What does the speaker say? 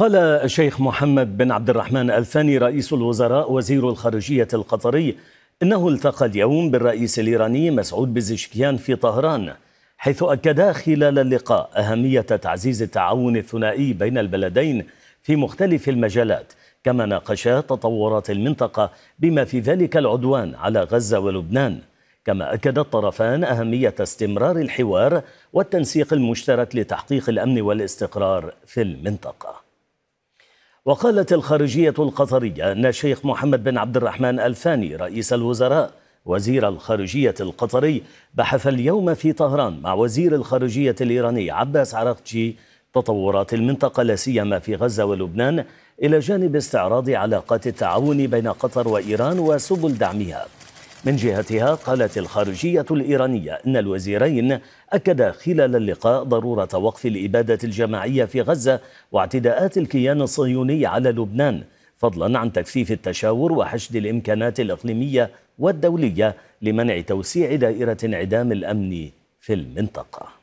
قال الشيخ محمد بن عبد الرحمن الثاني رئيس الوزراء وزير الخارجية القطري إنه التقى اليوم بالرئيس الإيراني مسعود بزشكيان في طهران حيث أكدا خلال اللقاء أهمية تعزيز التعاون الثنائي بين البلدين في مختلف المجالات كما ناقشا تطورات المنطقة بما في ذلك العدوان على غزة ولبنان كما أكد الطرفان أهمية استمرار الحوار والتنسيق المشترك لتحقيق الأمن والاستقرار في المنطقة وقالت الخارجية القطرية أن الشيخ محمد بن عبد الرحمن الفاني رئيس الوزراء وزير الخارجية القطري بحث اليوم في طهران مع وزير الخارجية الإيراني عباس عرقجي تطورات المنطقة لا سيما في غزة ولبنان إلى جانب استعراض علاقات التعاون بين قطر وإيران وسبل دعمها من جهتها قالت الخارجية الإيرانية أن الوزيرين أكدا خلال اللقاء ضرورة وقف الإبادة الجماعية في غزة واعتداءات الكيان الصهيوني على لبنان فضلا عن تكثيف التشاور وحشد الإمكانات الإقليمية والدولية لمنع توسيع دائرة انعدام الأمن في المنطقة